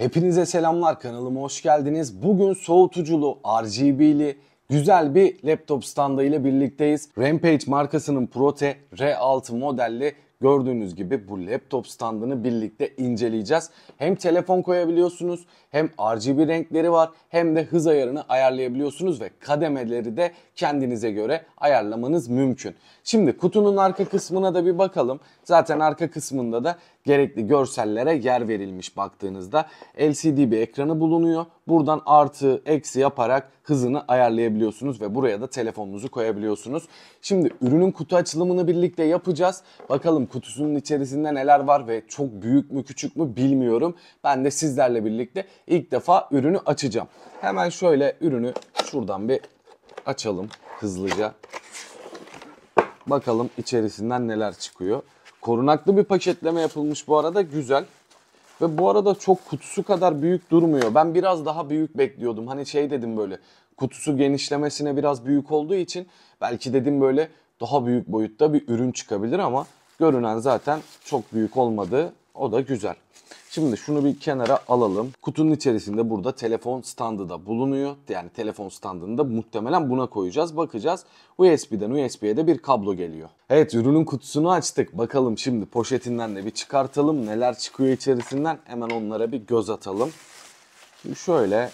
Hepinize selamlar kanalıma hoş geldiniz. Bugün soğutuculu, RGB'li, güzel bir laptop standı ile birlikteyiz. Rampage markasının Prote R6 modelli gördüğünüz gibi bu laptop standını birlikte inceleyeceğiz. Hem telefon koyabiliyorsunuz hem RGB renkleri var hem de hız ayarını ayarlayabiliyorsunuz ve kademeleri de kendinize göre ayarlamanız mümkün. Şimdi kutunun arka kısmına da bir bakalım. Zaten arka kısmında da gerekli görsellere yer verilmiş baktığınızda. LCD bir ekranı bulunuyor. Buradan artı eksi yaparak hızını ayarlayabiliyorsunuz ve buraya da telefonunuzu koyabiliyorsunuz. Şimdi ürünün kutu açılımını birlikte yapacağız. Bakalım kutusunun içerisinde neler var ve çok büyük mü küçük mü bilmiyorum. Ben de sizlerle birlikte ilk defa ürünü açacağım. Hemen şöyle ürünü şuradan bir açalım hızlıca. Bakalım içerisinden neler çıkıyor. Korunaklı bir paketleme yapılmış bu arada güzel. Ve bu arada çok kutusu kadar büyük durmuyor. Ben biraz daha büyük bekliyordum. Hani şey dedim böyle kutusu genişlemesine biraz büyük olduğu için belki dedim böyle daha büyük boyutta bir ürün çıkabilir ama görünen zaten çok büyük olmadığı o da güzel. Şimdi şunu bir kenara alalım. Kutunun içerisinde burada telefon standı da bulunuyor. Yani telefon standını da muhtemelen buna koyacağız. Bakacağız. USB'den USB'ye de bir kablo geliyor. Evet ürünün kutusunu açtık. Bakalım şimdi poşetinden de bir çıkartalım. Neler çıkıyor içerisinden hemen onlara bir göz atalım. Şimdi şöyle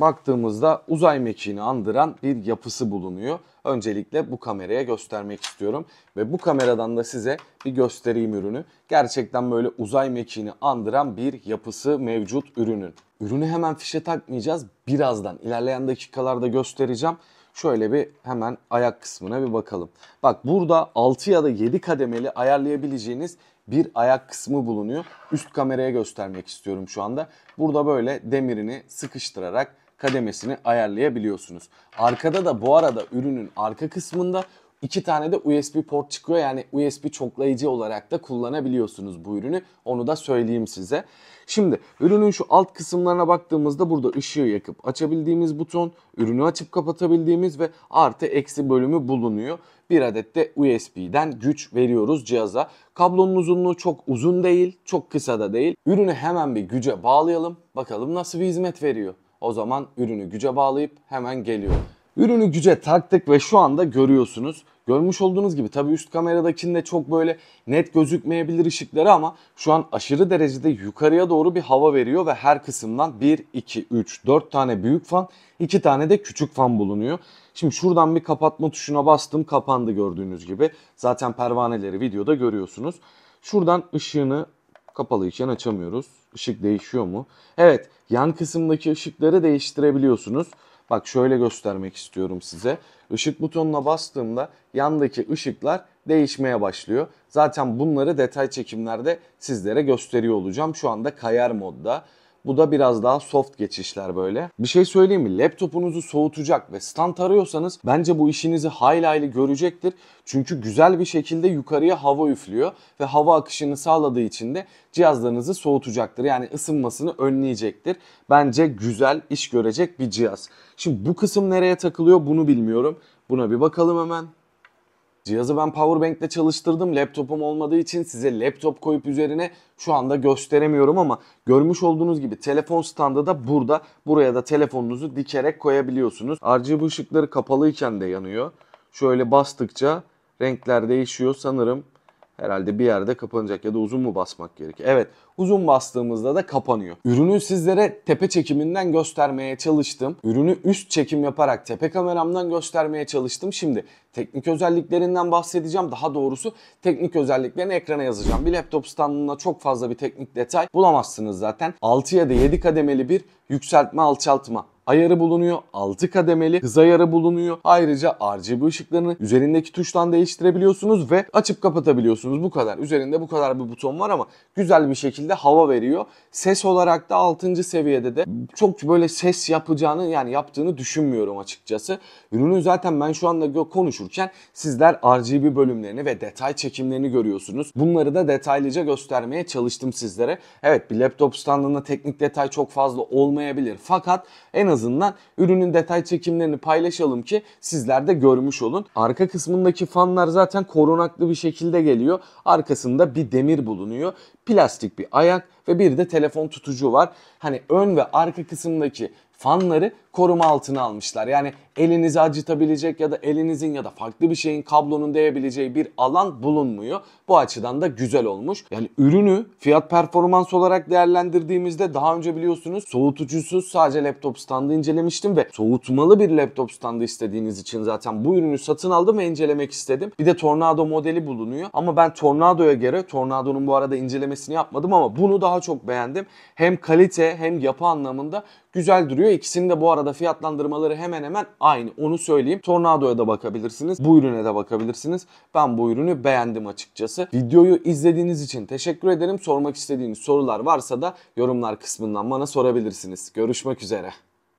baktığımızda uzay mekiğini andıran bir yapısı bulunuyor öncelikle bu kameraya göstermek istiyorum. Ve bu kameradan da size bir göstereyim ürünü. Gerçekten böyle uzay mekiğini andıran bir yapısı mevcut ürünün. Ürünü hemen fişe takmayacağız. Birazdan ilerleyen dakikalarda göstereceğim. Şöyle bir hemen ayak kısmına bir bakalım. Bak burada 6 ya da 7 kademeli ayarlayabileceğiniz bir ayak kısmı bulunuyor. Üst kameraya göstermek istiyorum şu anda. Burada böyle demirini sıkıştırarak kademesini ayarlayabiliyorsunuz. Arkada da bu arada ürünün arka kısmında iki tane de USB port çıkıyor. Yani USB çoklayıcı olarak da kullanabiliyorsunuz bu ürünü. Onu da söyleyeyim size. Şimdi ürünün şu alt kısımlarına baktığımızda burada ışığı yakıp açabildiğimiz buton, ürünü açıp kapatabildiğimiz ve artı eksi bölümü bulunuyor. Bir adet de USB'den güç veriyoruz cihaza. Kablonun uzunluğu çok uzun değil, çok kısa da değil. Ürünü hemen bir güce bağlayalım. Bakalım nasıl bir hizmet veriyor. O zaman ürünü güce bağlayıp hemen geliyor. Ürünü güce taktık ve şu anda görüyorsunuz. Görmüş olduğunuz gibi tabii üst kameradakinde çok böyle net gözükmeyebilir ışıkları ama şu an aşırı derecede yukarıya doğru bir hava veriyor ve her kısımdan 1, 2, 3, 4 tane büyük fan, 2 tane de küçük fan bulunuyor. Şimdi şuradan bir kapatma tuşuna bastım kapandı gördüğünüz gibi. Zaten pervaneleri videoda görüyorsunuz. Şuradan ışığını Kapalı Kapalıyken açamıyoruz. Işık değişiyor mu? Evet yan kısımdaki ışıkları değiştirebiliyorsunuz. Bak şöyle göstermek istiyorum size. Işık butonuna bastığımda yandaki ışıklar değişmeye başlıyor. Zaten bunları detay çekimlerde sizlere gösteriyor olacağım. Şu anda kayar modda. Bu da biraz daha soft geçişler böyle. Bir şey söyleyeyim mi? Laptopunuzu soğutacak ve stand arıyorsanız bence bu işinizi hayli hayli görecektir. Çünkü güzel bir şekilde yukarıya hava üflüyor ve hava akışını sağladığı için de cihazlarınızı soğutacaktır. Yani ısınmasını önleyecektir. Bence güzel iş görecek bir cihaz. Şimdi bu kısım nereye takılıyor bunu bilmiyorum. Buna bir bakalım hemen. Cihazı ben powerbank'le çalıştırdım. Laptopum olmadığı için size laptop koyup üzerine şu anda gösteremiyorum ama görmüş olduğunuz gibi telefon standı da burada. Buraya da telefonunuzu dikerek koyabiliyorsunuz. RGB ışıkları kapalıyken de yanıyor. Şöyle bastıkça renkler değişiyor sanırım herhalde bir yerde kapanacak ya da uzun mu basmak gerekiyor? Evet uzun bastığımızda da kapanıyor. Ürünü sizlere tepe çekiminden göstermeye çalıştım. Ürünü üst çekim yaparak tepe kameramdan göstermeye çalıştım. Şimdi teknik özelliklerinden bahsedeceğim. Daha doğrusu teknik özelliklerini ekrana yazacağım. Bir laptop standında çok fazla bir teknik detay bulamazsınız zaten. 6 ya da 7 kademeli bir yükseltme alçaltma ayarı bulunuyor. 6 kademeli hız ayarı bulunuyor. Ayrıca RGB ışıklarını üzerindeki tuştan değiştirebiliyorsunuz ve açıp kapatabiliyorsunuz. Bu kadar. Üzerinde bu kadar bir buton var ama güzel bir şekilde hava veriyor. Ses olarak da 6. seviyede de çok böyle ses yapacağını yani yaptığını düşünmüyorum açıkçası. Ürünü zaten ben şu anda konuşurken sizler RGB bölümlerini ve detay çekimlerini görüyorsunuz. Bunları da detaylıca göstermeye çalıştım sizlere. Evet bir laptop standında teknik detay çok fazla olmayabilir fakat en az azından ürünün detay çekimlerini paylaşalım ki sizler de görmüş olun. Arka kısmındaki fanlar zaten korunaklı bir şekilde geliyor. Arkasında bir demir bulunuyor. Plastik bir ayak ve bir de telefon tutucu var. Hani ön ve arka kısımdaki fanları koruma altına almışlar. Yani elinizi acıtabilecek ya da elinizin ya da farklı bir şeyin kablonun değebileceği bir alan bulunmuyor. Bu açıdan da güzel olmuş. Yani ürünü fiyat performans olarak değerlendirdiğimizde daha önce biliyorsunuz soğutucusuz sadece laptop standı incelemiştim ve soğutmalı bir laptop standı istediğiniz için zaten bu ürünü satın aldım ve incelemek istedim. Bir de Tornado modeli bulunuyor ama ben Tornado'ya göre Tornado'nun bu arada incelemesini yapmadım ama bunu daha çok beğendim. Hem kalite hem yapı anlamında güzel duruyor geliyor. İkisinin de bu arada fiyatlandırmaları hemen hemen aynı. Onu söyleyeyim. Tornado'ya da bakabilirsiniz. Bu ürüne de bakabilirsiniz. Ben bu ürünü beğendim açıkçası. Videoyu izlediğiniz için teşekkür ederim. Sormak istediğiniz sorular varsa da yorumlar kısmından bana sorabilirsiniz. Görüşmek üzere.